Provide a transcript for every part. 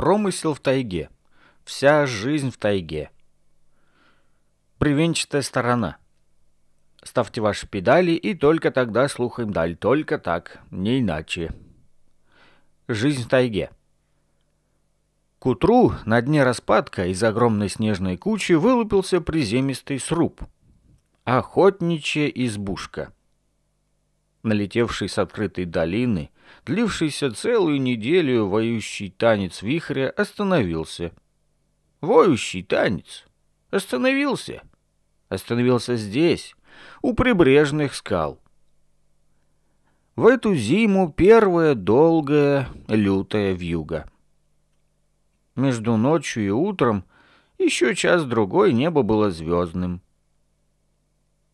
Промысел в тайге. Вся жизнь в тайге. Привенчатая сторона. Ставьте ваши педали и только тогда слухаем даль. Только так, не иначе. Жизнь в тайге. К утру на дне распадка из огромной снежной кучи вылупился приземистый сруб. Охотничья избушка. Налетевший с открытой долины – длившийся целую неделю воющий танец вихря, остановился. Воющий танец остановился. Остановился здесь, у прибрежных скал. В эту зиму первая долгая лютая вьюга. Между ночью и утром еще час-другой небо было звездным.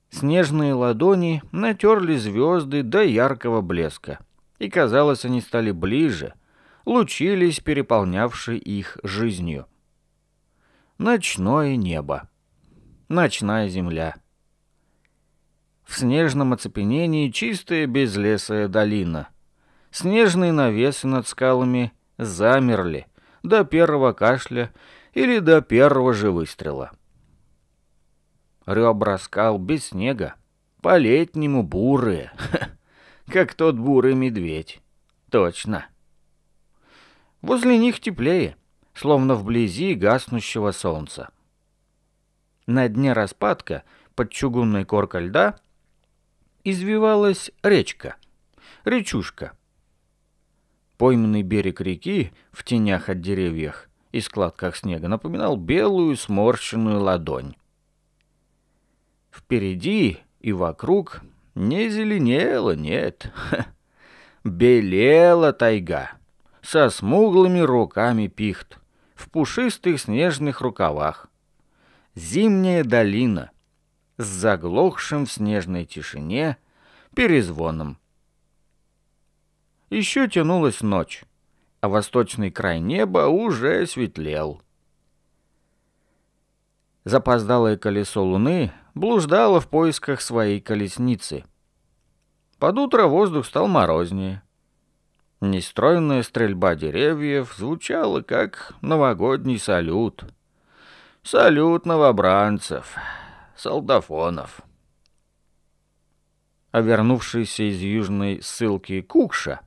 Снежные ладони натерли звезды до яркого блеска. И, казалось, они стали ближе, лучились переполнявшие их жизнью. Ночное небо. Ночная земля. В снежном оцепенении чистая безлесая долина. Снежные навесы над скалами замерли до первого кашля или до первого же выстрела. Ребра скал без снега, по-летнему бурые, как тот бурый медведь. Точно. Возле них теплее, словно вблизи гаснущего солнца. На дне распадка, под чугунной коркой льда, извивалась речка, речушка. Пойманный берег реки в тенях от деревьев и складках снега напоминал белую сморщенную ладонь. Впереди и вокруг не зеленела, нет. Ха. Белела тайга. Со смуглыми руками пихт. В пушистых снежных рукавах. Зимняя долина. С заглохшим в снежной тишине перезвоном. Еще тянулась ночь, а восточный край неба уже светлел. Запоздалое колесо луны блуждала в поисках своей колесницы. Под утро воздух стал морознее. Нестройная стрельба деревьев звучала, как новогодний салют. Салют новобранцев, солдафонов. А вернувшийся из южной ссылки Кукша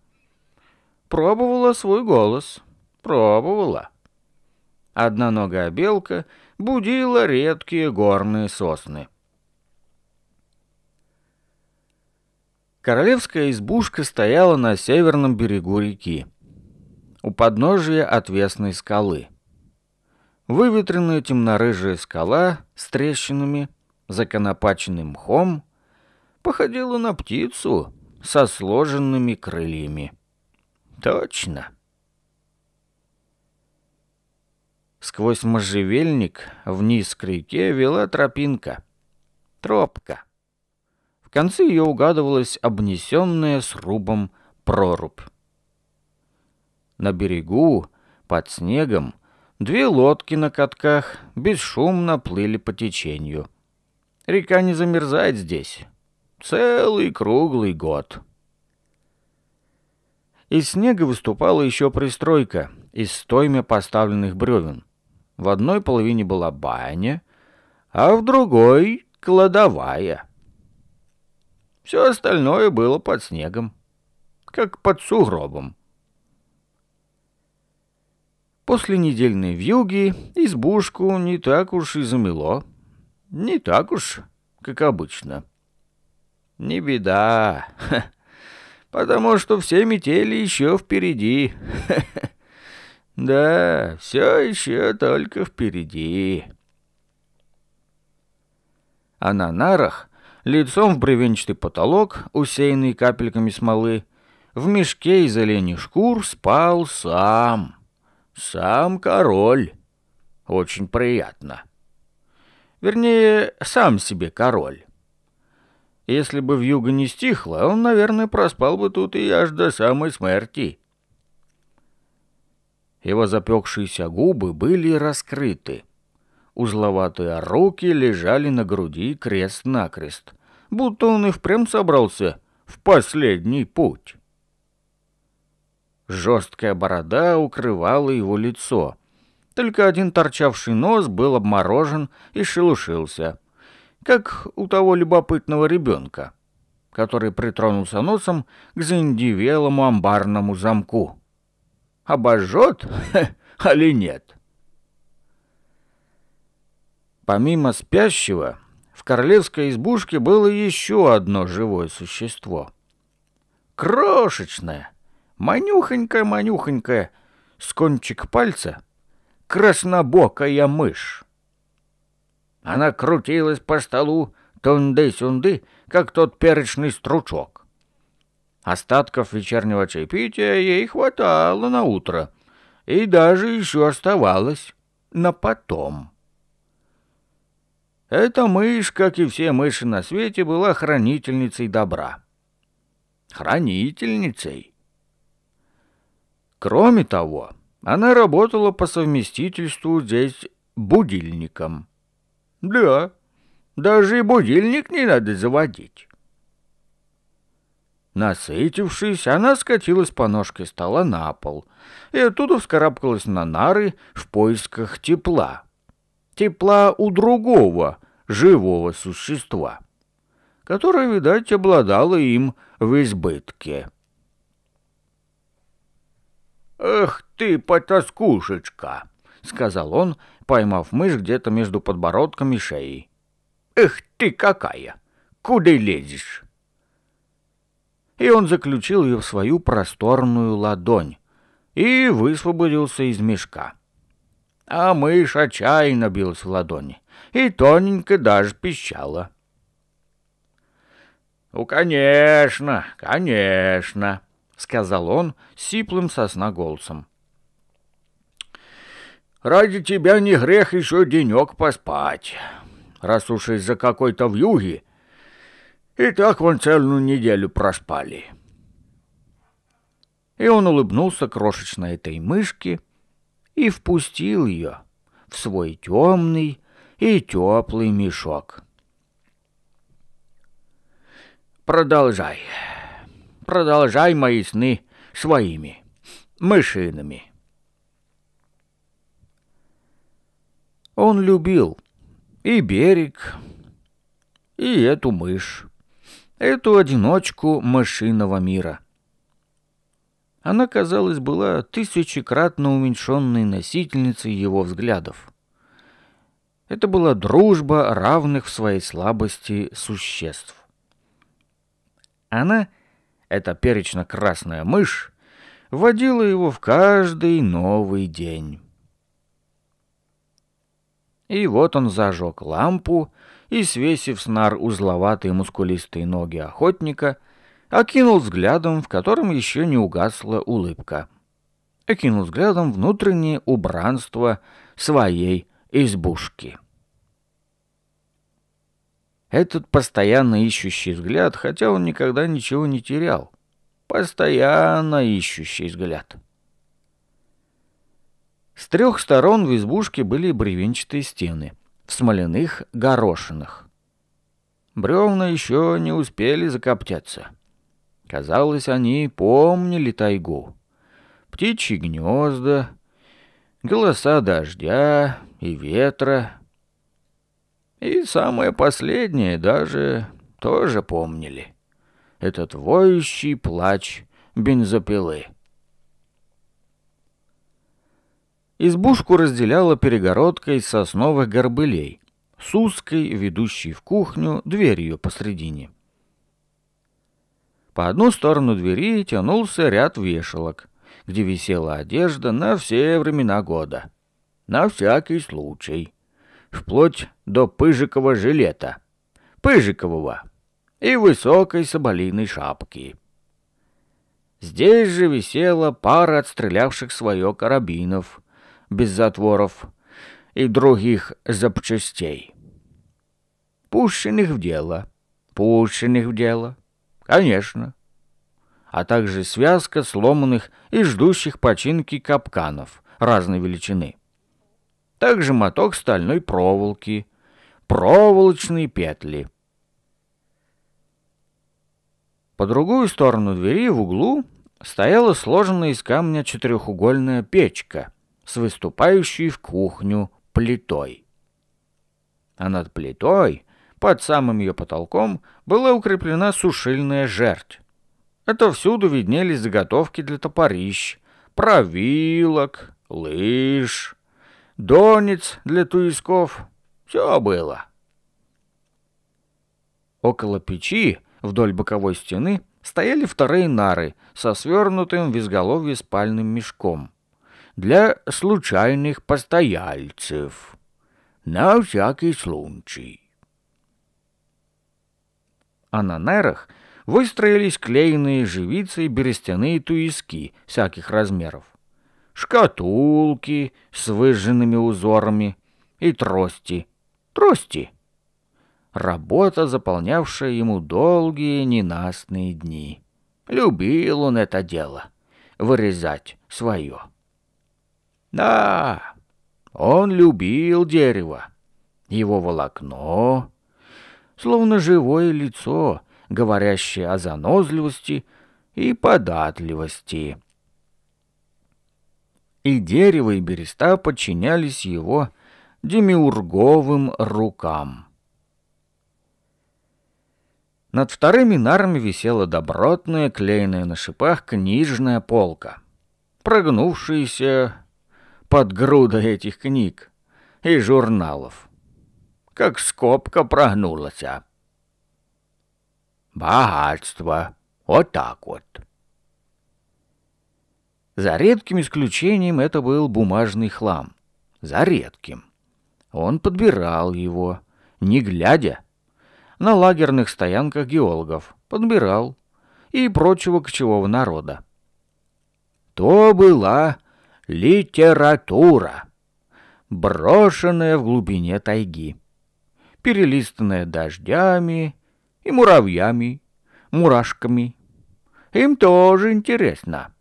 пробовала свой голос. Пробовала. Одноногая белка будила редкие горные сосны — Королевская избушка стояла на северном берегу реки, у подножия отвесной скалы. Выветренная темнорыжая скала с трещинами, законопаченным мхом, походила на птицу со сложенными крыльями. Точно. Сквозь можжевельник вниз к реке вела тропинка. Тропка. В конце ее угадывалась обнесенная срубом прорубь. На берегу, под снегом, две лодки на катках бесшумно плыли по течению. Река не замерзает здесь. Целый круглый год. Из снега выступала еще пристройка из стойме поставленных бревен. В одной половине была баня, а в другой — кладовая — все остальное было под снегом, как под сугробом. После недельной вьюги избушку не так уж и замело. Не так уж, как обычно. Не беда, потому что все метели еще впереди. Да, все еще только впереди. А на нарах лицом в бревенчатый потолок, усеянный капельками смолы. В мешке из оленей шкур спал сам. Сам король. Очень приятно. Вернее, сам себе король. Если бы вьюга не стихла, он, наверное, проспал бы тут и аж до самой смерти. Его запекшиеся губы были раскрыты. Узловатые руки лежали на груди крест-накрест будто он и впрямь собрался в последний путь. Жесткая борода укрывала его лицо. Только один торчавший нос был обморожен и шелушился, как у того любопытного ребенка, который притронулся носом к заиндивелому амбарному замку. Обожжет, али нет? Помимо спящего, королевской избушке было еще одно живое существо. Крошечное, манюхонькое-манюхонькое, с кончик пальца краснобокая мышь. Она крутилась по столу тунды-сюнды, как тот перечный стручок. Остатков вечернего чаепития ей хватало на утро, и даже еще оставалось на потом. Эта мышь, как и все мыши на свете, была хранительницей добра. Хранительницей. Кроме того, она работала по совместительству здесь будильником. Да, даже и будильник не надо заводить. Насытившись, она скатилась по ножке стола на пол и оттуда вскарабкалась на нары в поисках тепла тепла у другого живого существа, которое, видать, обладало им в избытке. «Эх ты, потаскушечка!» — сказал он, поймав мышь где-то между подбородком и шеей. «Эх ты какая! Куда лезешь?» И он заключил ее в свою просторную ладонь и высвободился из мешка. — а мышь отчаянно билась в ладони и тоненько даже пищала. «Ну, конечно, конечно», — сказал он сиплым сосна голосом. «Ради тебя не грех еще денек поспать, раз уж из-за какой-то вьюги. И так вон целую неделю проспали». И он улыбнулся крошечной этой мышке — и впустил ее в свой темный и теплый мешок. Продолжай, продолжай мои сны своими, мышинами. Он любил и берег, и эту мышь, эту одиночку мышиного мира — она, казалось, была тысячекратно уменьшенной носительницей его взглядов. Это была дружба равных в своей слабости существ. Она, эта перечно-красная мышь, водила его в каждый новый день. И вот он зажег лампу и, свесив снар узловатые мускулистые ноги охотника, — окинул взглядом, в котором еще не угасла улыбка. Окинул взглядом внутреннее убранство своей избушки. Этот постоянно ищущий взгляд, хотя он никогда ничего не терял. Постоянно ищущий взгляд. С трех сторон в избушке были бревенчатые стены в смоляных горошинах. Бревна еще не успели закоптяться. — Казалось, они помнили тайгу. Птичьи гнезда, голоса дождя и ветра. И самое последнее даже тоже помнили. Этот воющий плач бензопилы. Избушку разделяла перегородка из сосновых горбылей, с узкой, ведущей в кухню, дверью посредине — по одну сторону двери тянулся ряд вешалок, где висела одежда на все времена года. На всякий случай. Вплоть до пыжикового жилета. Пыжикового. И высокой соболиной шапки. Здесь же висела пара отстрелявших свое карабинов, без затворов и других запчастей. Пущенных в дело, пущенных в дело. Конечно. А также связка сломанных и ждущих починки капканов разной величины. Также моток стальной проволоки, проволочные петли. По другую сторону двери в углу стояла сложенная из камня четырехугольная печка с выступающей в кухню плитой. А над плитой под самым ее потолком была укреплена сушильная жердь. Это всюду виднелись заготовки для топорищ, провилок, лыж, донец для туисков. Все было. Около печи, вдоль боковой стены, стояли вторые нары со свернутым в изголовье спальным мешком для случайных постояльцев. На всякий случай а на нарах выстроились клеенные живицы и берестяные туиски всяких размеров. Шкатулки с выжженными узорами и трости. Трости! Работа, заполнявшая ему долгие ненастные дни. Любил он это дело — вырезать свое. Да, он любил дерево, его волокно, словно живое лицо, говорящее о занозливости и податливости. И дерево, и береста подчинялись его демиурговым рукам. Над вторыми нарами висела добротная, клеенная на шипах книжная полка, прогнувшаяся под грудой этих книг и журналов как скобка прогнулась. А. Богатство. Вот так вот. За редким исключением это был бумажный хлам. За редким. Он подбирал его, не глядя, на лагерных стоянках геологов, подбирал и прочего кочевого народа. То была литература, брошенная в глубине тайги перелистанная дождями и муравьями, мурашками. Им тоже интересно.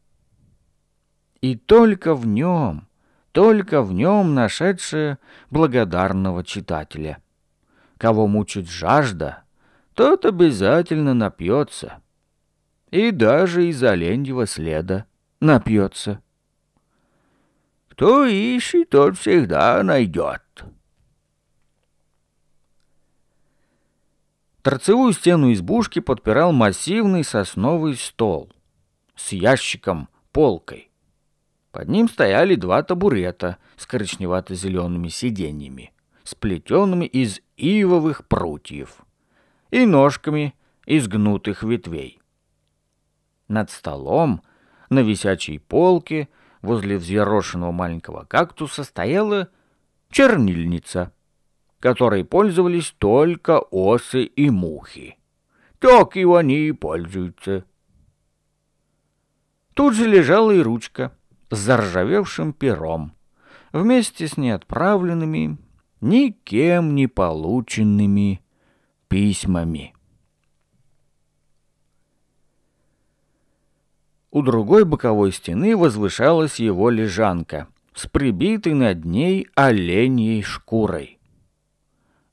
И только в нем, только в нем нашедшее благодарного читателя. Кого мучит жажда, тот обязательно напьется. И даже из оленьего следа напьется. Кто ищет, тот всегда найдет. Торцевую стену избушки подпирал массивный сосновый стол с ящиком, полкой. Под ним стояли два табурета с коричневато-зелеными сиденьями, сплетенными из ивовых прутьев и ножками из гнутых ветвей. Над столом, на висячей полке, возле взъерошенного маленького кактуса стояла чернильница — которой пользовались только осы и мухи. Так и они и пользуются. Тут же лежала и ручка с заржавевшим пером, вместе с неотправленными, никем не полученными письмами. У другой боковой стены возвышалась его лежанка с прибитой над ней оленьей шкурой.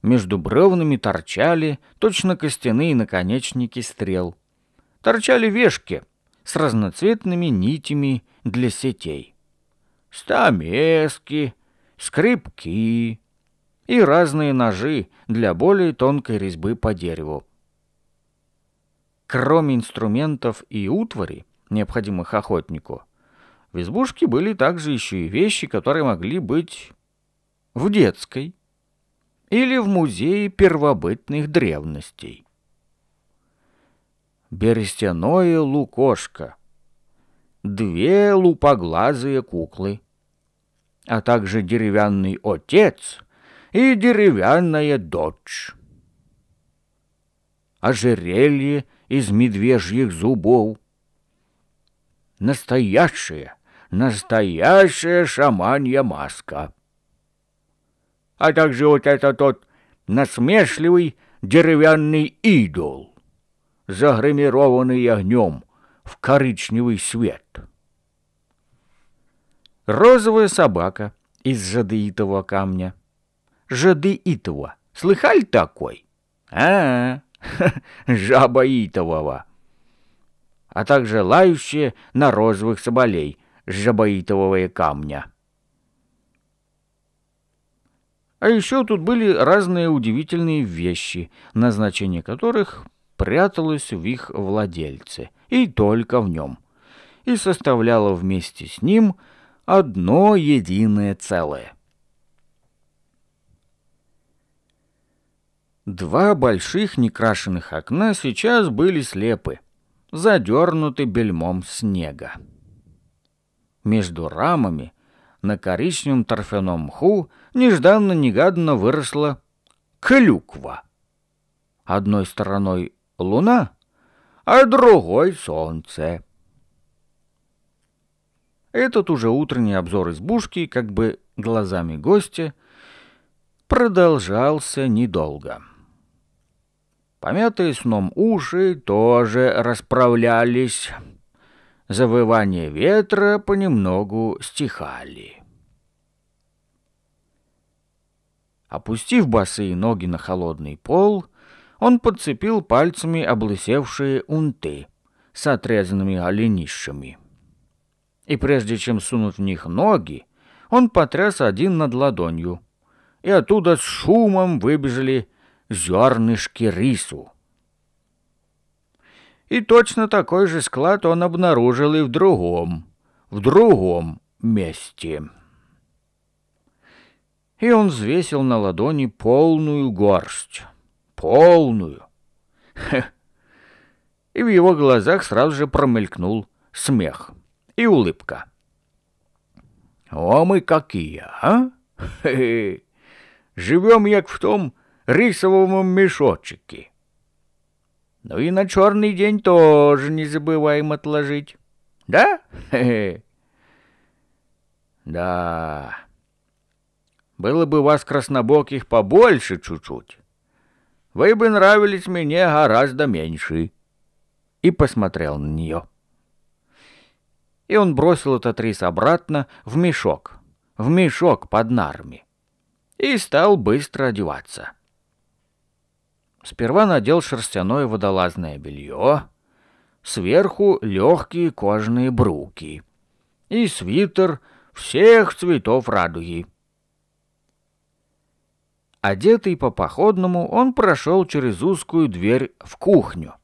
Между бревнами торчали точно костяные наконечники стрел. Торчали вешки с разноцветными нитями для сетей. Стамески, скрипки и разные ножи для более тонкой резьбы по дереву. Кроме инструментов и утвари, необходимых охотнику, в избушке были также еще и вещи, которые могли быть в детской, или в музее первобытных древностей. Берестяное лукошко, две лупоглазые куклы, а также деревянный отец и деревянная дочь. Ожерелье из медвежьих зубов. Настоящая, настоящая шаманья маска — а также вот это тот насмешливый деревянный идол, загримированный огнем в коричневый свет. Розовая собака из жадеитового камня. Жадеитова. Слыхали такой? А, -а, -а жабаитового. А также лающие на розовых соболей жабаитового камня. А еще тут были разные удивительные вещи, назначение которых пряталось в их владельце, и только в нем, и составляло вместе с ним одно единое целое. Два больших некрашенных окна сейчас были слепы, задернуты бельмом снега. Между рамами на коричневом торфяном мху – нежданно-негаданно выросла клюква. Одной стороной луна, а другой солнце. Этот уже утренний обзор избушки, как бы глазами гостя, продолжался недолго. Помятые сном уши тоже расправлялись. завывание ветра понемногу стихали. Опустив босые ноги на холодный пол, он подцепил пальцами облысевшие унты с отрезанными оленищами. И прежде чем сунуть в них ноги, он потряс один над ладонью, и оттуда с шумом выбежали зернышки рису. И точно такой же склад он обнаружил и в другом, в другом месте и он взвесил на ладони полную горсть. Полную. И в его глазах сразу же промелькнул смех и улыбка. «О, мы какие, а? Живем, як в том рисовом мешочке. Ну и на черный день тоже не забываем отложить. Да? Хе -хе. Да... Было бы вас, краснобоких, побольше чуть-чуть. Вы бы нравились мне гораздо меньше». И посмотрел на нее. И он бросил этот рис обратно в мешок, в мешок под нарами. И стал быстро одеваться. Сперва надел шерстяное водолазное белье, сверху легкие кожаные бруки и свитер всех цветов радуги — Одетый по-походному, он прошел через узкую дверь в кухню.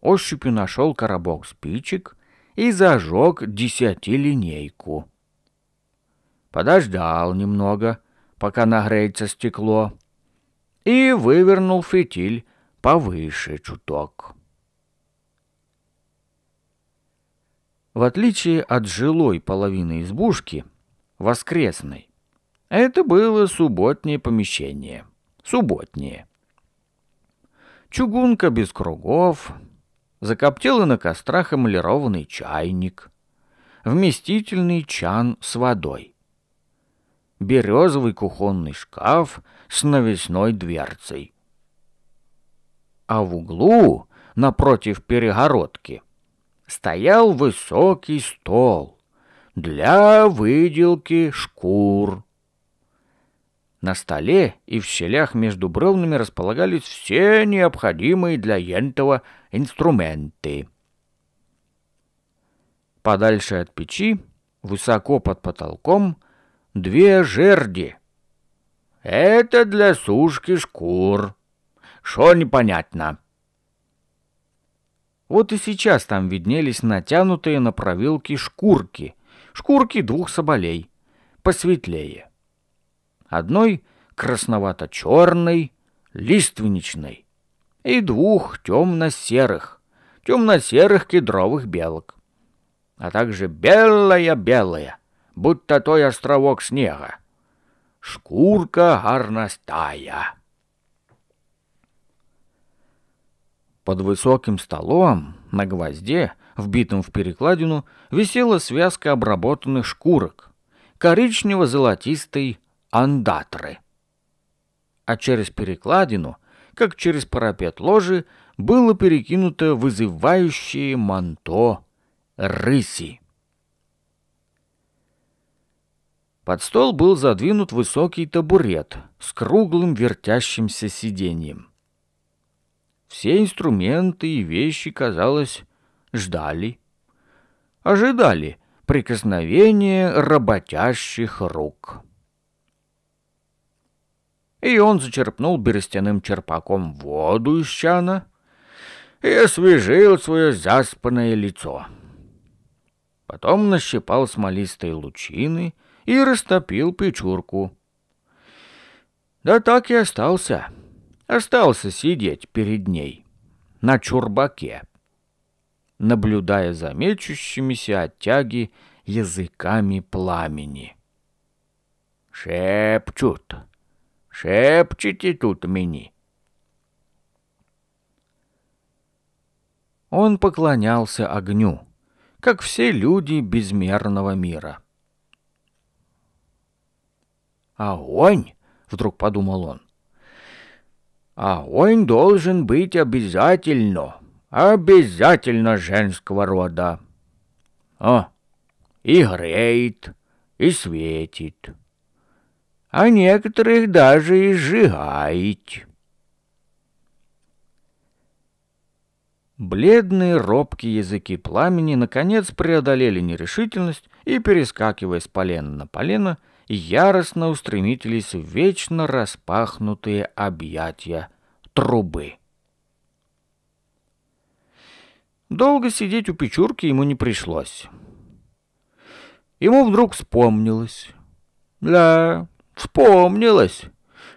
Ощупью нашел коробок спичек и зажег десятилинейку. Подождал немного, пока нагреется стекло, и вывернул фитиль повыше чуток. В отличие от жилой половины избушки, воскресной, а это было субботнее помещение. Субботнее. Чугунка без кругов, закоптел на кострах эмалированный чайник, вместительный чан с водой, березовый кухонный шкаф с навесной дверцей. А в углу, напротив перегородки, стоял высокий стол для выделки шкур. На столе и в щелях между бревнами располагались все необходимые для Ентова инструменты. Подальше от печи, высоко под потолком, две жерди. Это для сушки шкур. Что непонятно. Вот и сейчас там виднелись натянутые на провилки шкурки. Шкурки двух соболей. Посветлее. — одной красновато-черной, лиственничной и двух темно-серых, темно-серых кедровых белок, а также белая-белая, будто той островок снега, шкурка горностая. Под высоким столом на гвозде, вбитом в перекладину, висела связка обработанных шкурок, коричнево-золотистой андатры. А через перекладину, как через парапет ложи, было перекинуто вызывающее манто рыси. Под стол был задвинут высокий табурет с круглым вертящимся сиденьем. Все инструменты и вещи, казалось, ждали. Ожидали прикосновения работящих рук. И он зачерпнул берестяным черпаком воду из чана и освежил свое заспанное лицо. Потом нащипал смолистые лучины и растопил печурку. Да так и остался. Остался сидеть перед ней на чурбаке, наблюдая за мечущимися от тяги языками пламени. «Шепчут», Шепчете тут мені. Он поклонялся огню, как все люди безмерного мира. «Огонь!» — вдруг подумал он. «Огонь должен быть обязательно, обязательно женского рода. О, и греет, и светит» а некоторых даже и сжигает. Бледные, робкие языки пламени наконец преодолели нерешительность и, перескакивая с полена на полено, яростно устремились в вечно распахнутые объятия трубы. Долго сидеть у печурки ему не пришлось. Ему вдруг вспомнилось. Да, вспомнилось,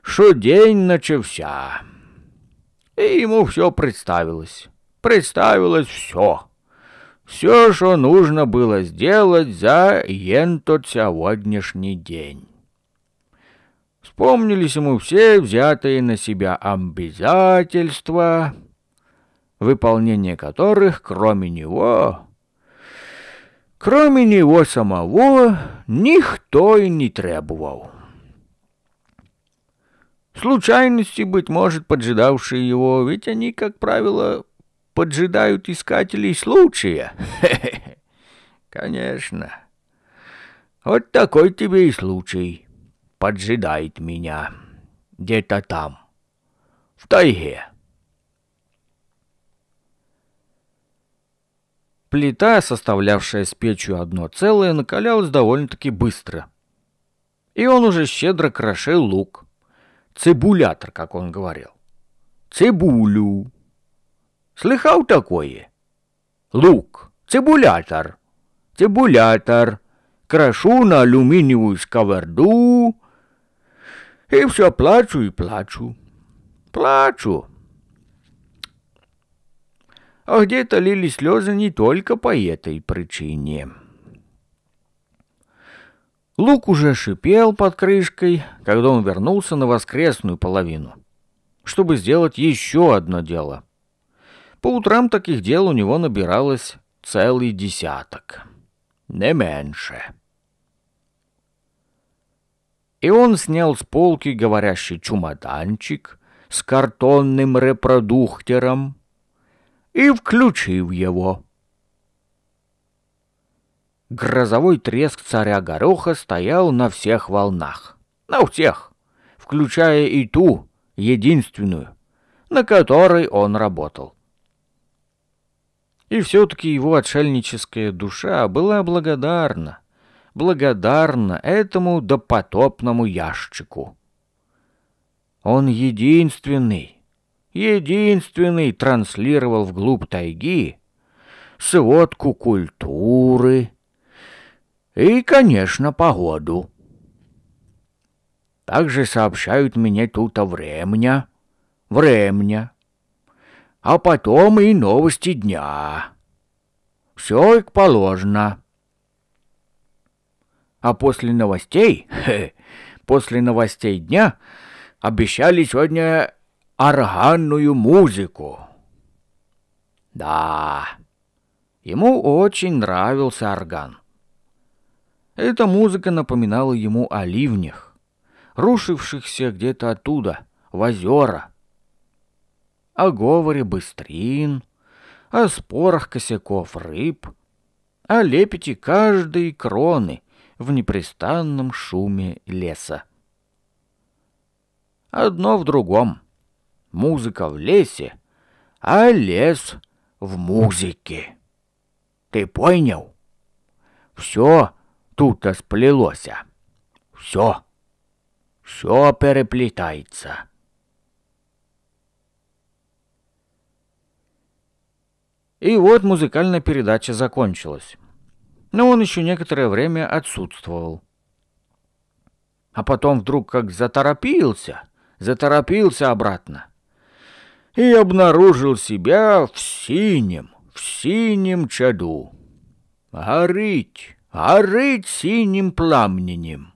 что день начался. И ему все представилось. Представилось все. Все, что нужно было сделать за тот сегодняшний день. Вспомнились ему все взятые на себя обязательства, выполнение которых, кроме него, кроме него самого, никто и не требовал. Случайности, быть может, поджидавшие его, ведь они, как правило, поджидают искателей случая. Конечно. Вот такой тебе и случай. Поджидает меня где-то там, в тайге. Плита, составлявшая с печью одно целое, накалялась довольно-таки быстро. И он уже щедро крошил лук цибулятор, как он говорил. Цибулю. Слыхал такое? Лук, цибулятор, цибулятор. Крошу на алюминиевую сковороду и все плачу и плачу. Плачу. А где-то лили слезы не только по этой причине. Лук уже шипел под крышкой, когда он вернулся на воскресную половину, чтобы сделать еще одно дело. По утрам таких дел у него набиралось целый десяток, не меньше. И он снял с полки говорящий чемоданчик с картонным репродуктером и включил его. Грозовой треск царя Гороха стоял на всех волнах. На всех, включая и ту, единственную, на которой он работал. И все-таки его отшельническая душа была благодарна, благодарна этому допотопному ящику. Он единственный, единственный транслировал вглубь тайги сводку культуры, и, конечно, погоду. Также сообщают мне тут о времени, времени, а потом и новости дня. Все как положено. А после новостей, после новостей дня, обещали сегодня органную музыку. Да, ему очень нравился орган. Эта музыка напоминала ему о ливнях, рушившихся где-то оттуда, в озера, о говоре быстрин, о спорах косяков рыб, о лепете каждой кроны в непрестанном шуме леса. Одно в другом. Музыка в лесе, а лес в музыке. Ты понял? Все тут сплелося. Все, все переплетается. И вот музыкальная передача закончилась. Но он еще некоторое время отсутствовал. А потом вдруг как заторопился, заторопился обратно. И обнаружил себя в синем, в синем чаду. Горить! горить а синим пламенем.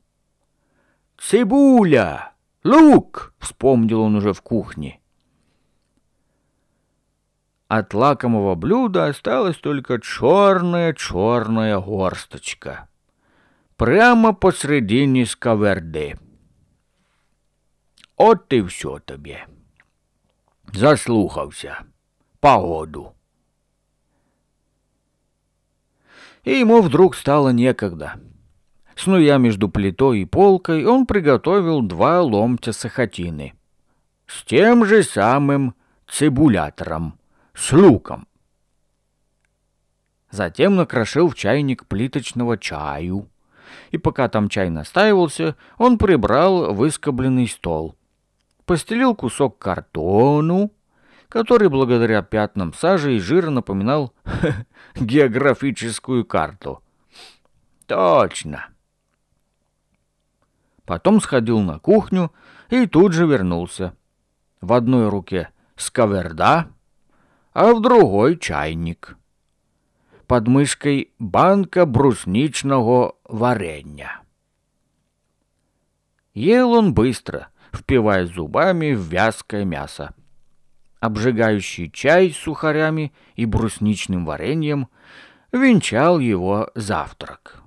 «Цибуля! Лук!» — вспомнил он уже в кухне. От лакомого блюда осталась только черная-черная горсточка. Прямо посредине сковерды. От и все тебе. Заслухался. Погоду. и ему вдруг стало некогда. Снуя между плитой и полкой, он приготовил два ломтя сахатины. С тем же самым цибулятором, с луком. Затем накрошил в чайник плиточного чаю. И пока там чай настаивался, он прибрал выскобленный стол. Постелил кусок картону, который благодаря пятнам сажи и жира напоминал географическую карту. «Точно!» Потом сходил на кухню и тут же вернулся. В одной руке сковерда, а в другой чайник. Под мышкой банка брусничного варенья. Ел он быстро, впивая зубами в вязкое мясо обжигающий чай с сухарями и брусничным вареньем, венчал его завтрак.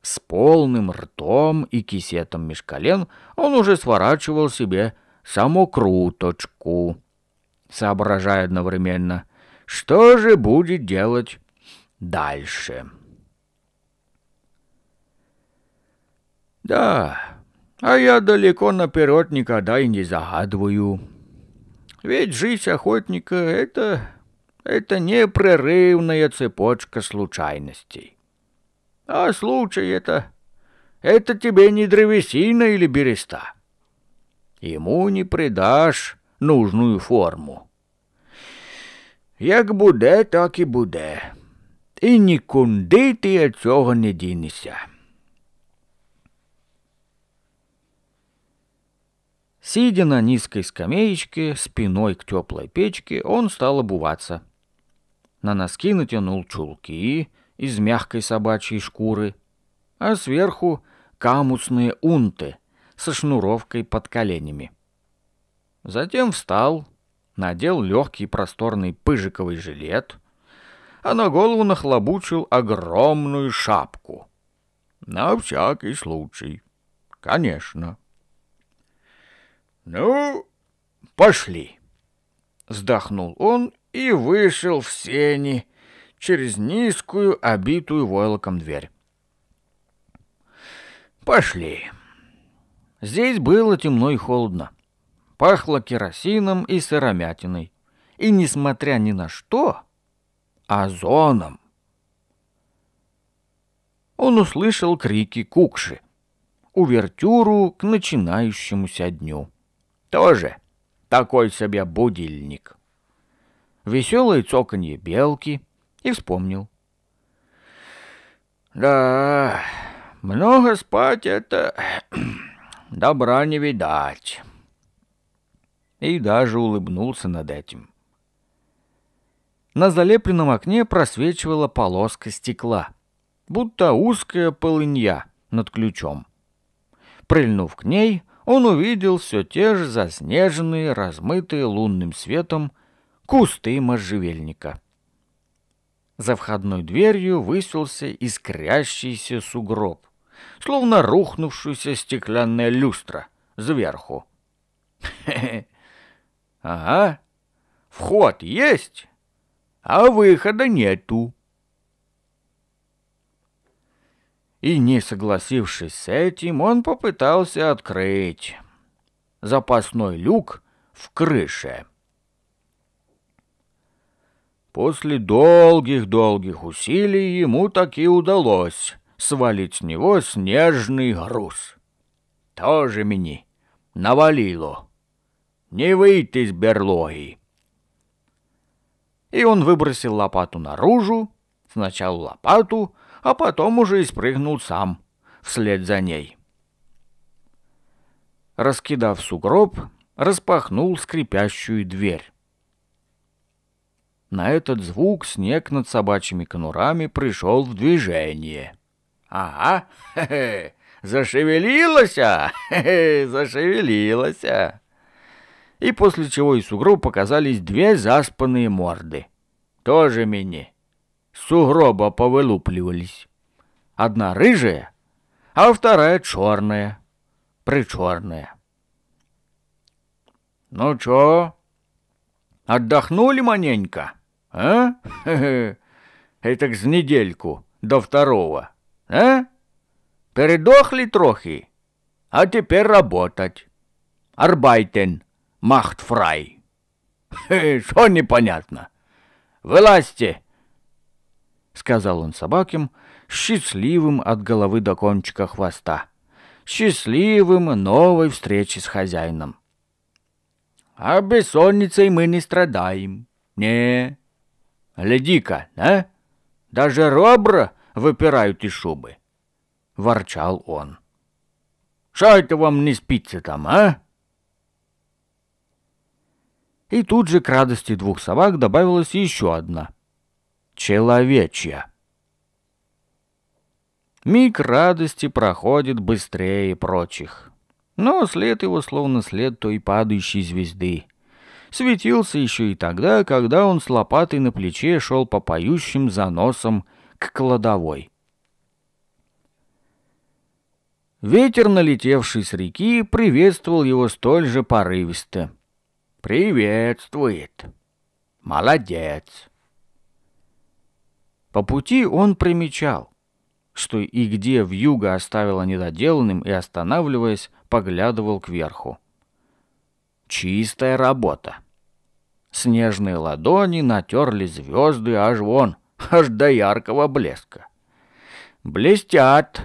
С полным ртом и кисетом меж колен он уже сворачивал себе круточку, соображая одновременно, что же будет делать дальше. Да, а я далеко наперед никогда и не загадываю, ведь жизнь охотника — это... это непрерывная цепочка случайностей. А случай это... это тебе не древесина или береста. Ему не придашь нужную форму. Як буде, так и буде. и нікуди ти від цього не дінешся. Сидя на низкой скамеечке, спиной к теплой печке, он стал обуваться. На носки натянул чулки из мягкой собачьей шкуры, а сверху камусные унты со шнуровкой под коленями. Затем встал, надел легкий просторный пыжиковый жилет, а на голову нахлобучил огромную шапку. На всякий случай, конечно. — «Ну, пошли!» Вздохнул он и вышел в сени через низкую, обитую войлоком дверь. «Пошли!» Здесь было темно и холодно. Пахло керосином и сыромятиной. И, несмотря ни на что, озоном. Он услышал крики кукши, увертюру к начинающемуся дню. Тоже такой себе будильник. Веселые цоканье белки и вспомнил. Да, много спать это добра не видать. И даже улыбнулся над этим. На залепленном окне просвечивала полоска стекла, будто узкая полынья над ключом. Прильнув к ней, — он увидел все те же заснеженные, размытые лунным светом кусты можжевельника. За входной дверью высился искрящийся сугроб, словно рухнувшаяся стеклянная люстра сверху. — Ага, вход есть, а выхода нету. И не согласившись с этим, он попытался открыть запасной люк в крыше. После долгих-долгих усилий ему так и удалось свалить с него снежный груз. Тоже меня навалило. Не выйти из берлоги. И он выбросил лопату наружу, сначала лопату, а потом уже и спрыгнул сам вслед за ней. Раскидав сугроб, распахнул скрипящую дверь. На этот звук снег над собачьими конурами пришел в движение. «Ага, хе-хе, зашевелилась, а, зашевелилась!» а!» И после чего из сугроб показались две заспанные морды. «Тоже мини!» сугроба повылупливались. Одна рыжая, а вторая черная, причерная. Ну чё, отдохнули маненько, а? Этак с недельку до второго, а? Передохли трохи, а теперь работать. Арбайтен, махтфрай. Что непонятно? Вылазьте! — сказал он собакам, счастливым от головы до кончика хвоста. Счастливым новой встречи с хозяином. А бессонницей мы не страдаем. Не. Гляди-ка, да? Даже ребра выпирают из шубы. Ворчал он. Что это вам не спится там, а? И тут же к радости двух собак добавилась еще одна — человечья. Миг радости проходит быстрее прочих. Но след его словно след той падающей звезды. Светился еще и тогда, когда он с лопатой на плече шел по поющим заносам к кладовой. Ветер, налетевший с реки, приветствовал его столь же порывисто. «Приветствует! Молодец!» По пути он примечал, что и где в юго оставила недоделанным и, останавливаясь, поглядывал кверху. Чистая работа. Снежные ладони натерли звезды аж вон, аж до яркого блеска. Блестят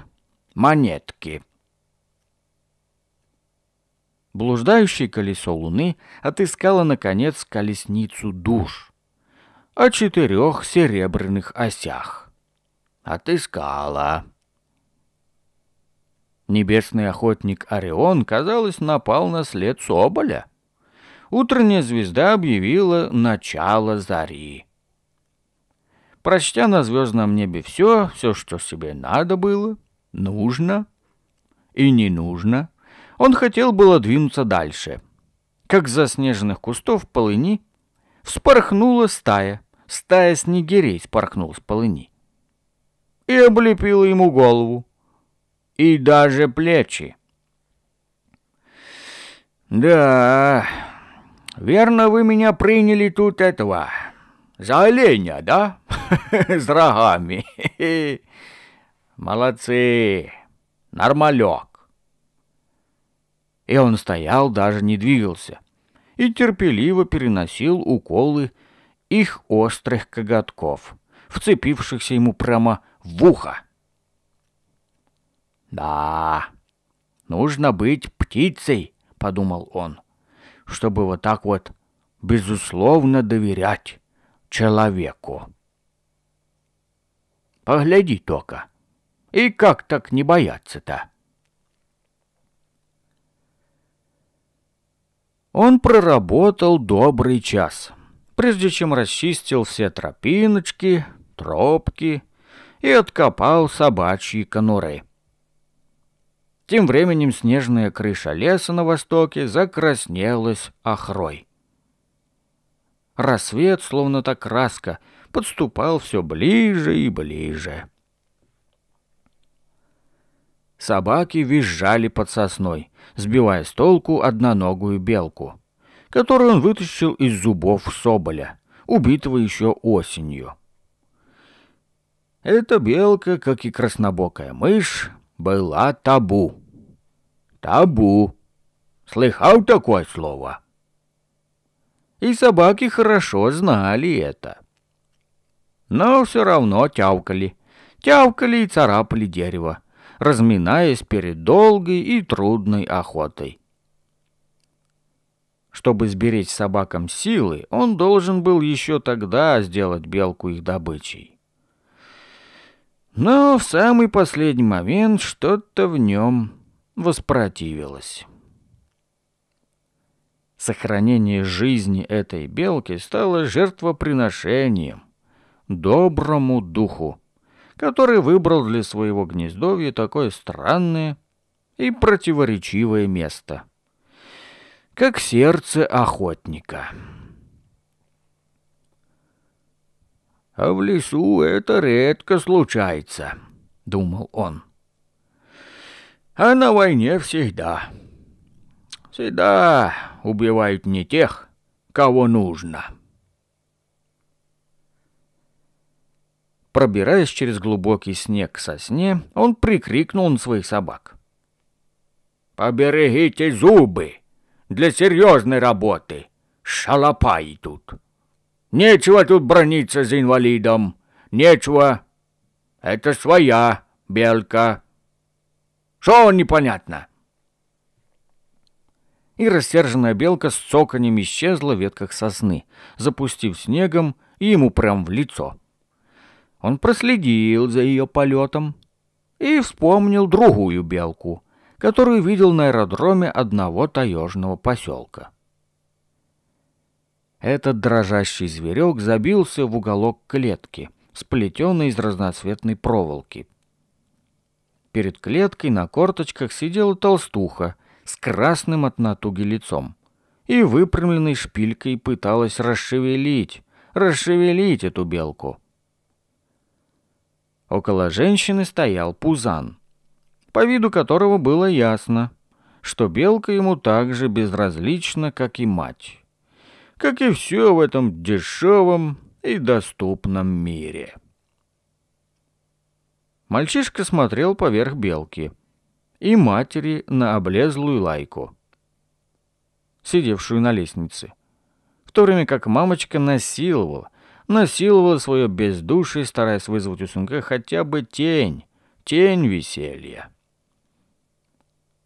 монетки. Блуждающее колесо луны отыскало, наконец, колесницу душ — о четырех серебряных осях. Отыскала. Небесный охотник Орион, казалось, напал на след Соболя. Утренняя звезда объявила начало зари. Прочтя на звездном небе все, все, что себе надо было, нужно и не нужно, он хотел было двинуться дальше. Как за снежных кустов полыни Спорхнула стая. Стая снегирей спорхнула с полыни. И облепила ему голову. И даже плечи. Да, верно вы меня приняли тут этого. За оленя, да? С рогами. Молодцы. Нормалек. И он стоял, даже не двигался. — и терпеливо переносил уколы их острых коготков, вцепившихся ему прямо в ухо. «Да, нужно быть птицей», — подумал он, — «чтобы вот так вот безусловно доверять человеку. Погляди только, и как так не бояться-то?» Он проработал добрый час, прежде чем расчистил все тропиночки, тропки и откопал собачьи конуры. Тем временем снежная крыша леса на востоке закраснелась охрой. Рассвет, словно та краска, подступал все ближе и ближе. Собаки визжали под сосной, сбивая с толку одноногую белку, которую он вытащил из зубов соболя, убитого еще осенью. Эта белка, как и краснобокая мышь, была табу. Табу. Слыхал такое слово? И собаки хорошо знали это. Но все равно тявкали. Тявкали и царапали дерево, разминаясь перед долгой и трудной охотой. Чтобы сберечь собакам силы, он должен был еще тогда сделать белку их добычей. Но в самый последний момент что-то в нем воспротивилось. Сохранение жизни этой белки стало жертвоприношением доброму духу, который выбрал для своего гнездовья такое странное и противоречивое место, как сердце охотника. «А в лесу это редко случается», — думал он. «А на войне всегда. Всегда убивают не тех, кого нужно». Пробираясь через глубокий снег к сосне, он прикрикнул на своих собак. «Поберегите зубы! Для серьезной работы! Шалопай тут! Нечего тут брониться за инвалидом! Нечего! Это своя белка! Что он непонятно?» И рассерженная белка с цоканем исчезла в ветках сосны, запустив снегом ему прям в лицо — он проследил за ее полетом и вспомнил другую белку, которую видел на аэродроме одного таежного поселка. Этот дрожащий зверек забился в уголок клетки, сплетенной из разноцветной проволоки. Перед клеткой на корточках сидела толстуха с красным от натуги лицом и выпрямленной шпилькой пыталась расшевелить, расшевелить эту белку. Около женщины стоял пузан, по виду которого было ясно, что белка ему так же безразлична, как и мать. Как и все в этом дешевом и доступном мире. Мальчишка смотрел поверх белки и матери на облезлую лайку, сидевшую на лестнице, в то время как мамочка насиловала насиловала свое бездушие, стараясь вызвать у Сунка хотя бы тень, тень веселья.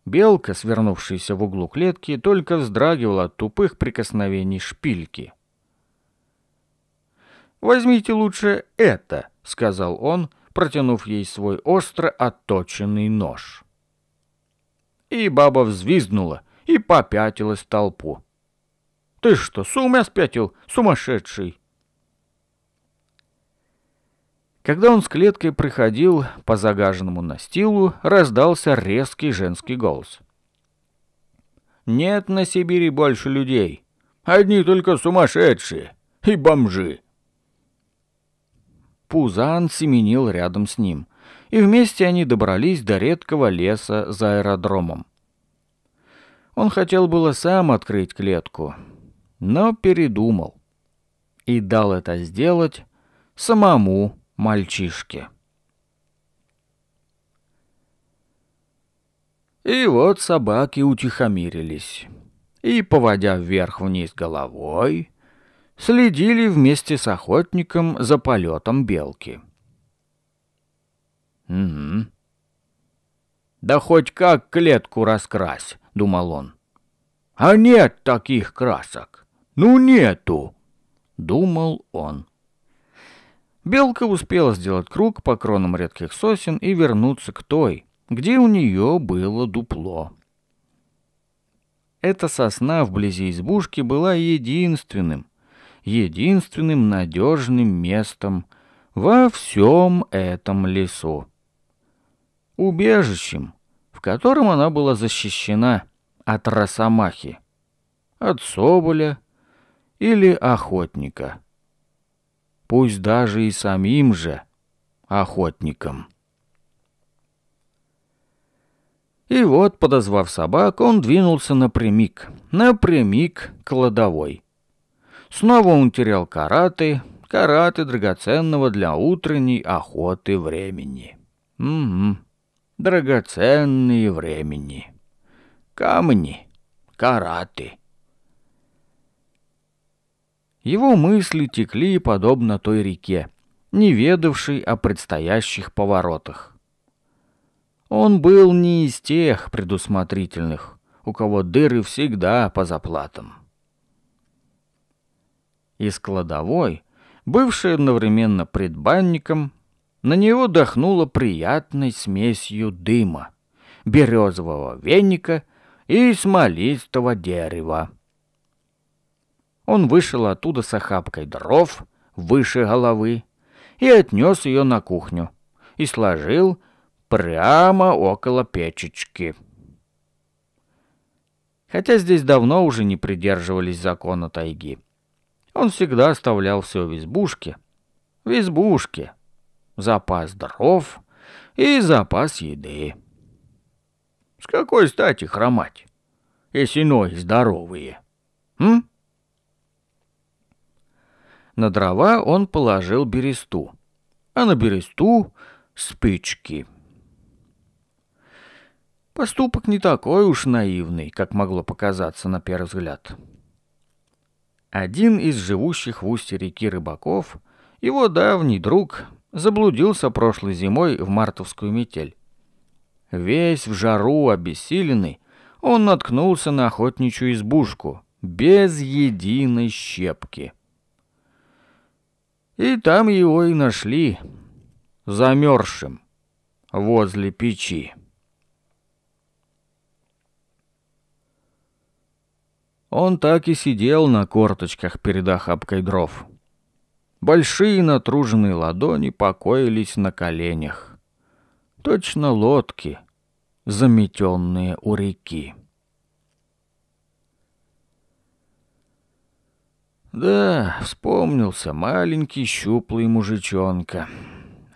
Белка, свернувшаяся в углу клетки, только вздрагивала от тупых прикосновений шпильки. «Возьмите лучше это», — сказал он, протянув ей свой остро отточенный нож. И баба взвизгнула и попятилась в толпу. «Ты что, с ума спятил, сумасшедший?» Когда он с клеткой приходил по загаженному настилу, раздался резкий женский голос. «Нет на Сибири больше людей. Одни только сумасшедшие и бомжи». Пузан семенил рядом с ним, и вместе они добрались до редкого леса за аэродромом. Он хотел было сам открыть клетку, но передумал и дал это сделать самому мальчишки. И вот собаки утихомирились. И, поводя вверх-вниз головой, следили вместе с охотником за полетом белки. «Угу. Да хоть как клетку раскрась», — думал он. «А нет таких красок! Ну нету!» — думал он. Белка успела сделать круг по кронам редких сосен и вернуться к той, где у нее было дупло. Эта сосна вблизи избушки была единственным, единственным надежным местом во всем этом лесу. Убежищем, в котором она была защищена от росомахи, от соболя или охотника — пусть даже и самим же охотником. И вот, подозвав собак, он двинулся напрямик, напрямик к кладовой. Снова он терял караты, караты драгоценного для утренней охоты времени. Угу, драгоценные времени. Камни, караты — его мысли текли подобно той реке, не ведавшей о предстоящих поворотах. Он был не из тех предусмотрительных, у кого дыры всегда по заплатам. Из кладовой, бывшей одновременно предбанником, на него дохнуло приятной смесью дыма, березового веника и смолистого дерева. Он вышел оттуда с охапкой дров выше головы и отнес ее на кухню и сложил прямо около печечки. Хотя здесь давно уже не придерживались закона тайги. Он всегда оставлял все в избушке. В избушке. Запас дров и запас еды. С какой стати хромать, если ноги здоровые? М? На дрова он положил бересту, а на бересту — спички. Поступок не такой уж наивный, как могло показаться на первый взгляд. Один из живущих в устье реки рыбаков, его давний друг, заблудился прошлой зимой в мартовскую метель. Весь в жару, обессиленный, он наткнулся на охотничью избушку, без единой щепки. И там его и нашли, замерзшим, возле печи. Он так и сидел на корточках перед охапкой дров. Большие натруженные ладони покоились на коленях. Точно лодки, заметенные у реки. Да, вспомнился маленький щуплый мужичонка.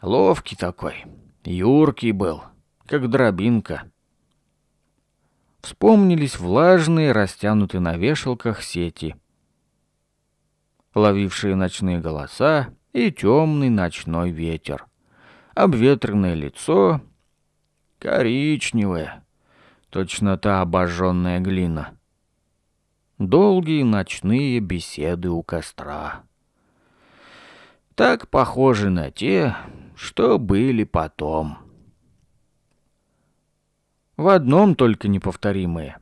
Ловкий такой, юркий был, как дробинка. Вспомнились влажные, растянутые на вешалках сети, ловившие ночные голоса и темный ночной ветер. Обветренное лицо, коричневое, точно та обожженная глина — долгие ночные беседы у костра. Так похожи на те, что были потом. В одном только неповторимые.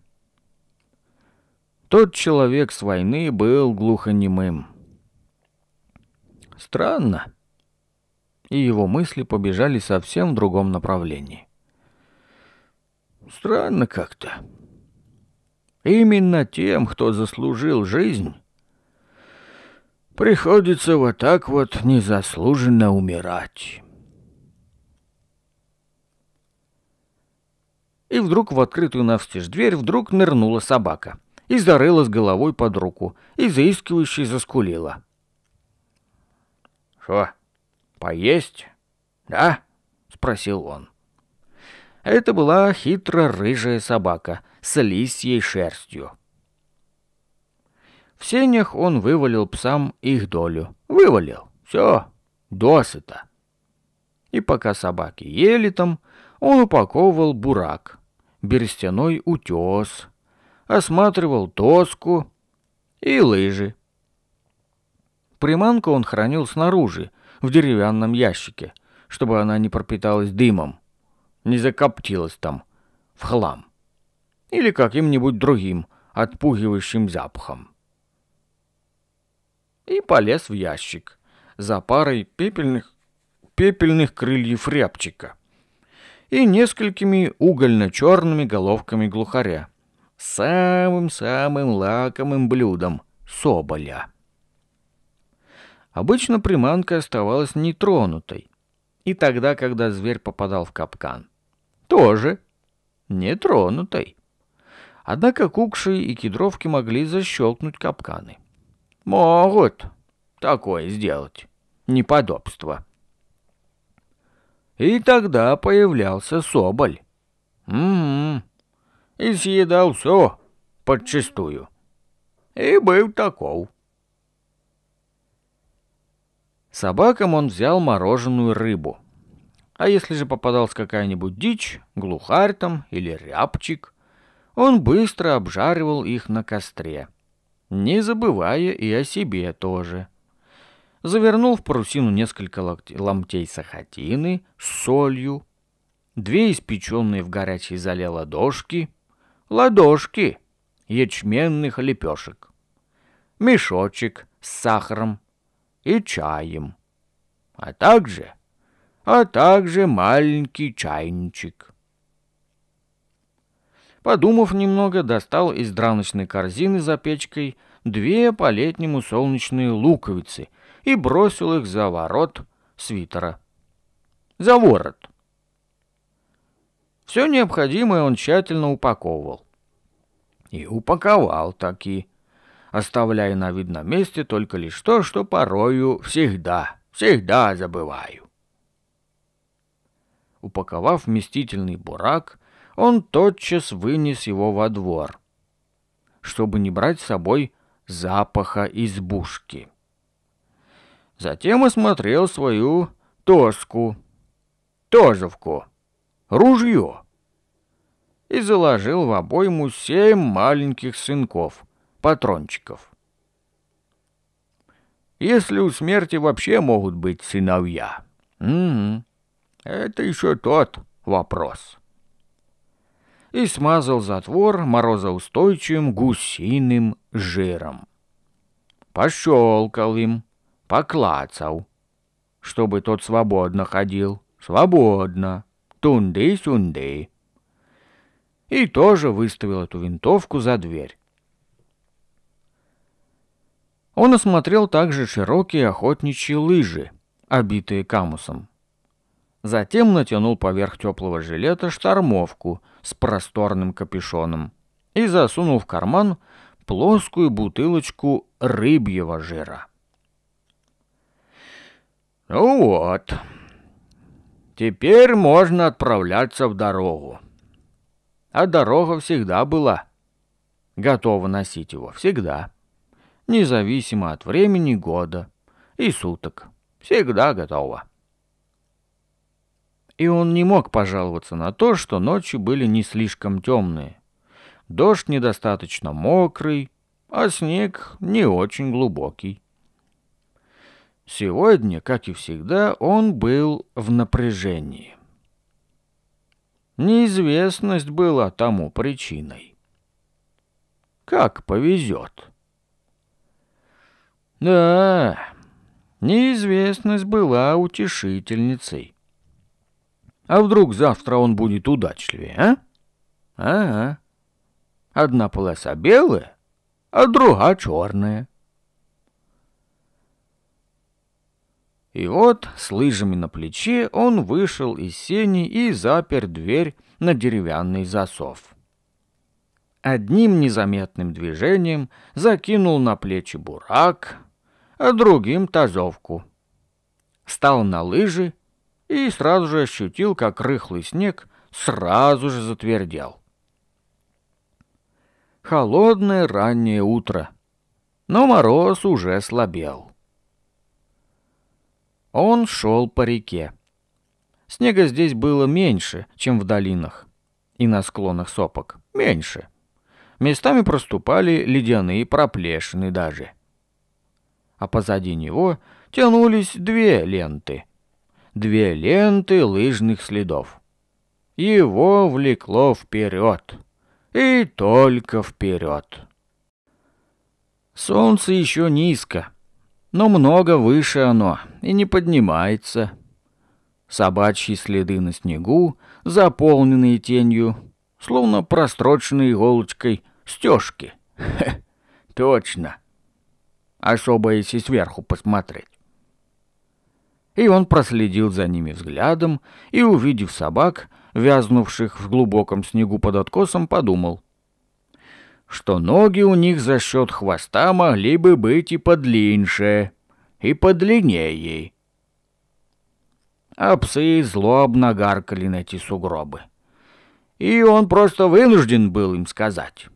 Тот человек с войны был глухонемым. Странно. И его мысли побежали совсем в другом направлении. Странно как-то. Именно тем, кто заслужил жизнь, приходится вот так вот незаслуженно умирать. И вдруг в открытую навстежь дверь вдруг нырнула собака и зарылась головой под руку, и заискивающе заскулила. «Что, поесть? Да?» — спросил он. Это была хитро-рыжая собака — с лисьей шерстью. В сенях он вывалил псам их долю. Вывалил. Все. Досыта. И пока собаки ели там, он упаковывал бурак, берестяной утес, осматривал тоску и лыжи. Приманку он хранил снаружи, в деревянном ящике, чтобы она не пропиталась дымом, не закоптилась там в хлам или каким-нибудь другим отпугивающим запахом. И полез в ящик за парой пепельных, пепельных крыльев рябчика и несколькими угольно-черными головками глухаря, самым-самым лакомым блюдом — соболя. Обычно приманка оставалась нетронутой, и тогда, когда зверь попадал в капкан. Тоже нетронутой. Однако кукши и кедровки могли защелкнуть капканы. «Могут такое сделать. Неподобство». И тогда появлялся Соболь. Угу. И съедал все подчистую. И был таков. Собакам он взял мороженую рыбу. А если же попадалась какая-нибудь дичь, глухарь там или рябчик, он быстро обжаривал их на костре, не забывая и о себе тоже. Завернул в парусину несколько ломтей сахатины с солью, две испеченные в горячей зале ладошки, ладошки ячменных лепешек, мешочек с сахаром и чаем, а также, а также маленький чайничек. Подумав немного, достал из драночной корзины за печкой две по-летнему солнечные луковицы и бросил их за ворот свитера. За ворот. Все необходимое он тщательно упаковывал. И упаковал таки, оставляя на видном месте только лишь то, что порою всегда, всегда забываю. Упаковав вместительный бурак, он тотчас вынес его во двор, чтобы не брать с собой запаха избушки. Затем осмотрел свою тоску, тожевку, ружье и заложил в обойму семь маленьких сынков, патрончиков. Если у смерти вообще могут быть сыновья, угу. это еще тот вопрос и смазал затвор морозоустойчивым гусиным жиром. Пощелкал им, поклацал, чтобы тот свободно ходил, свободно, тунды-сунды. И тоже выставил эту винтовку за дверь. Он осмотрел также широкие охотничьи лыжи, обитые камусом, Затем натянул поверх теплого жилета штормовку с просторным капюшоном и засунул в карман плоскую бутылочку рыбьего жира. «Ну вот, теперь можно отправляться в дорогу», а дорога всегда была. Готова носить его всегда, независимо от времени года и суток. Всегда готова и он не мог пожаловаться на то, что ночи были не слишком темные. Дождь недостаточно мокрый, а снег не очень глубокий. Сегодня, как и всегда, он был в напряжении. Неизвестность была тому причиной. Как повезет. Да, неизвестность была утешительницей. А вдруг завтра он будет удачливее, а? Ага. Одна полоса белая, а другая черная. И вот с лыжами на плече он вышел из сени и запер дверь на деревянный засов. Одним незаметным движением закинул на плечи бурак, а другим тазовку. Стал на лыжи и сразу же ощутил, как рыхлый снег сразу же затвердел. Холодное раннее утро, но мороз уже слабел. Он шел по реке. Снега здесь было меньше, чем в долинах и на склонах сопок. Меньше. Местами проступали ледяные проплешины даже. А позади него тянулись две ленты, две ленты лыжных следов. Его влекло вперед. И только вперед. Солнце еще низко, но много выше оно и не поднимается. Собачьи следы на снегу, заполненные тенью, словно простроченные иголочкой стежки. точно. Особо если сверху посмотреть и он проследил за ними взглядом и, увидев собак, вязнувших в глубоком снегу под откосом, подумал, что ноги у них за счет хвоста могли бы быть и подлиннее, и подлиннее. А псы зло обнагаркали на эти сугробы. И он просто вынужден был им сказать.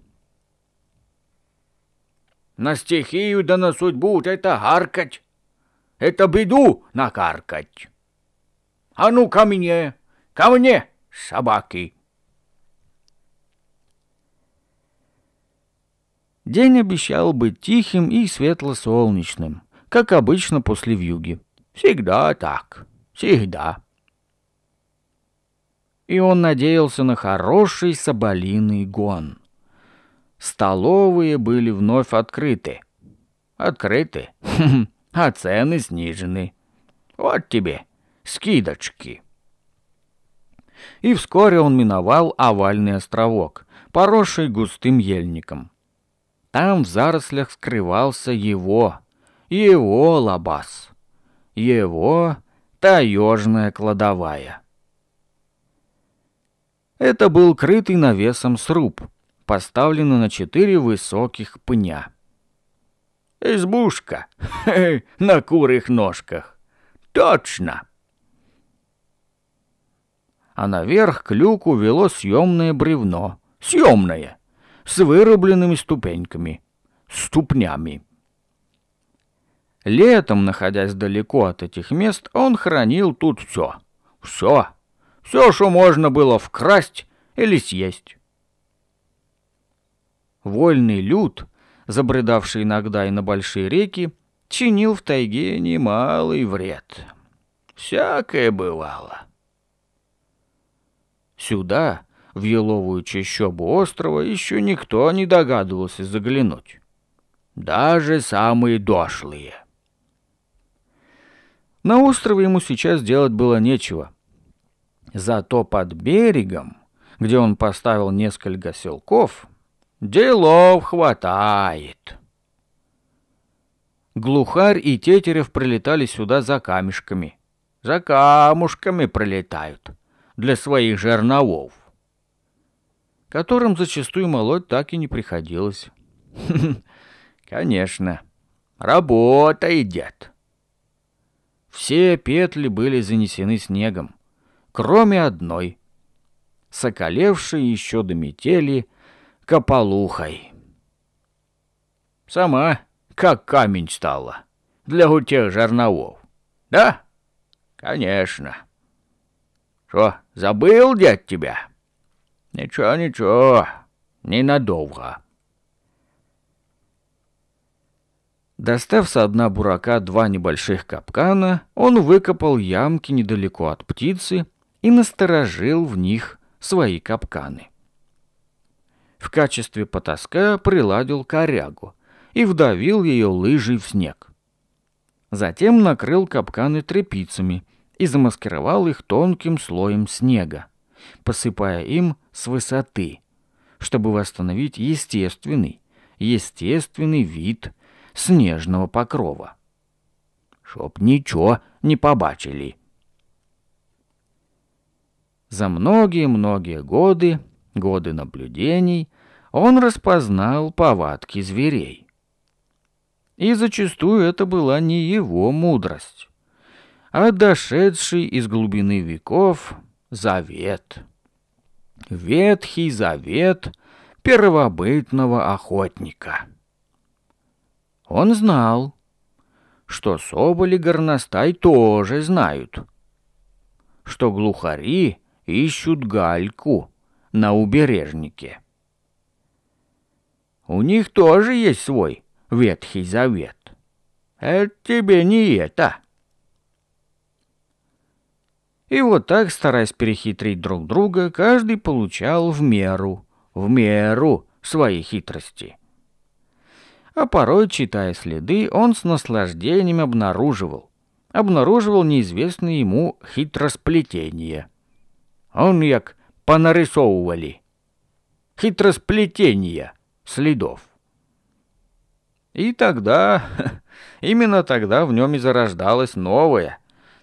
«На стихию да на судьбу это гаркать!» это беду накаркать. А ну ко мне, ко мне, собаки!» День обещал быть тихим и светло-солнечным, как обычно после вьюги. Всегда так, всегда. И он надеялся на хороший соболиный гон. Столовые были вновь открыты. Открыты. а цены снижены. Вот тебе скидочки. И вскоре он миновал овальный островок, поросший густым ельником. Там в зарослях скрывался его, его лабаз, его таежная кладовая. Это был крытый навесом сруб, поставленный на четыре высоких пня. Избушка на курых ножках. Точно!» А наверх к люку вело съемное бревно. Съемное! С вырубленными ступеньками. Ступнями. Летом, находясь далеко от этих мест, он хранил тут все. Все. Все, что можно было вкрасть или съесть. Вольный люд забредавший иногда и на большие реки, чинил в тайге немалый вред. Всякое бывало. Сюда, в еловую чащобу острова, еще никто не догадывался заглянуть. Даже самые дошлые. На острове ему сейчас делать было нечего. Зато под берегом, где он поставил несколько селков, Делов хватает. Глухарь и Тетерев прилетали сюда за камешками. За камушками прилетают. Для своих жерновов. Которым зачастую молоть так и не приходилось. Конечно. Работа идет. Все петли были занесены снегом, кроме одной. Соколевшие еще до метели — капалухой. Сама как камень стала для гутех жерновов. Да? Конечно. Что, забыл дядь тебя? Ничего, ничего, ненадолго. Достав со дна бурака два небольших капкана, он выкопал ямки недалеко от птицы и насторожил в них свои капканы в качестве потаска приладил корягу и вдавил ее лыжей в снег. Затем накрыл капканы тряпицами и замаскировал их тонким слоем снега, посыпая им с высоты, чтобы восстановить естественный, естественный вид снежного покрова. Чтоб ничего не побачили. За многие-многие годы годы наблюдений, он распознал повадки зверей. И зачастую это была не его мудрость, а дошедший из глубины веков завет. Ветхий завет первобытного охотника. Он знал, что соболи горностай тоже знают, что глухари ищут гальку — на убережнике. У них тоже есть свой Ветхий Завет. Это тебе не это. И вот так, стараясь перехитрить друг друга, каждый получал в меру, в меру свои хитрости. А порой, читая следы, он с наслаждением обнаруживал, обнаруживал неизвестное ему хитросплетения. Он, як понарисовывали. Хитросплетения следов. И тогда, именно тогда в нем и зарождалась новая,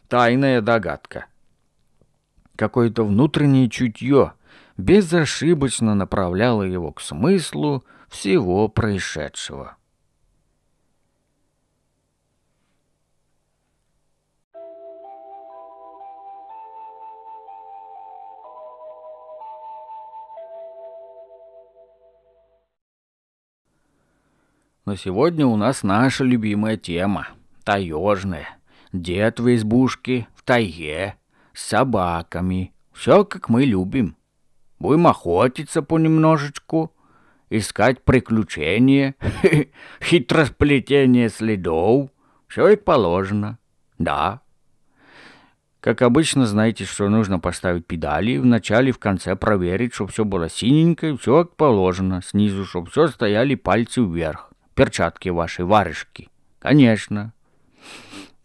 тайная догадка. Какое-то внутреннее чутье безошибочно направляло его к смыслу всего происшедшего. Но сегодня у нас наша любимая тема – таежная. Дед в избушке, в тайге, с собаками. Все, как мы любим. Будем охотиться понемножечку, искать приключения, хитросплетение следов. Все как положено. Да. Как обычно, знаете, что нужно поставить педали, в начале и в конце проверить, чтобы все было синенькое, все как положено, снизу, чтобы все стояли пальцы вверх перчатки вашей варежки. Конечно.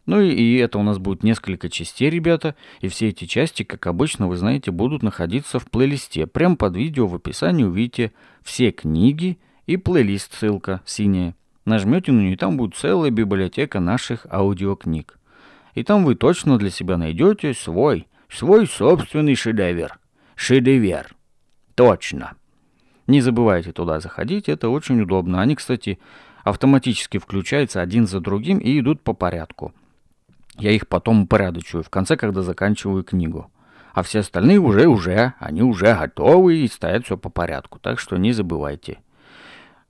Ну и, и это у нас будет несколько частей, ребята. И все эти части, как обычно, вы знаете, будут находиться в плейлисте. Прямо под видео в описании увидите все книги и плейлист, ссылка синяя. Нажмете на нее, и там будет целая библиотека наших аудиокниг. И там вы точно для себя найдете свой, свой собственный шедевр. Шедевр. Точно. Не забывайте туда заходить, это очень удобно. Они, кстати, автоматически включаются один за другим и идут по порядку. Я их потом порядочую в конце, когда заканчиваю книгу. А все остальные уже, уже, они уже готовы и стоят все по порядку. Так что не забывайте.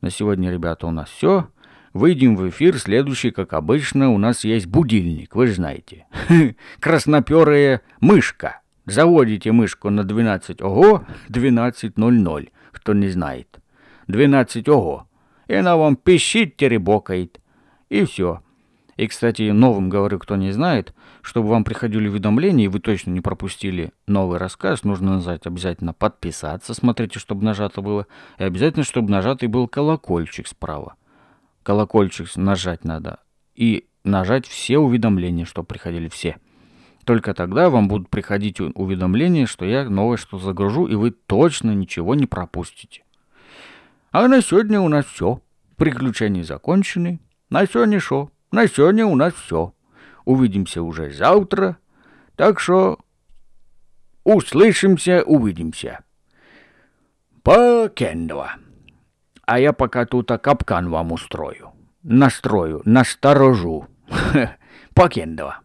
На сегодня, ребята, у нас все. Выйдем в эфир. Следующий, как обычно, у нас есть будильник, вы же знаете. Красноперая мышка. Заводите мышку на 12, ого, 12.00 кто не знает. Двенадцать ого. И она вам пищит, теребокает. И все. И, кстати, новым говорю, кто не знает, чтобы вам приходили уведомления, и вы точно не пропустили новый рассказ, нужно нажать обязательно подписаться, смотрите, чтобы нажато было, и обязательно, чтобы нажатый был колокольчик справа. Колокольчик нажать надо. И нажать все уведомления, чтобы приходили все. Только тогда вам будут приходить уведомления, что я новое что загружу, и вы точно ничего не пропустите. А на сегодня у нас все. Приключения закончены. На сегодня шо. На сегодня у нас все. Увидимся уже завтра. Так что услышимся, увидимся. Покендова. А я пока тут капкан вам устрою. Настрою, насторожу. Покендова.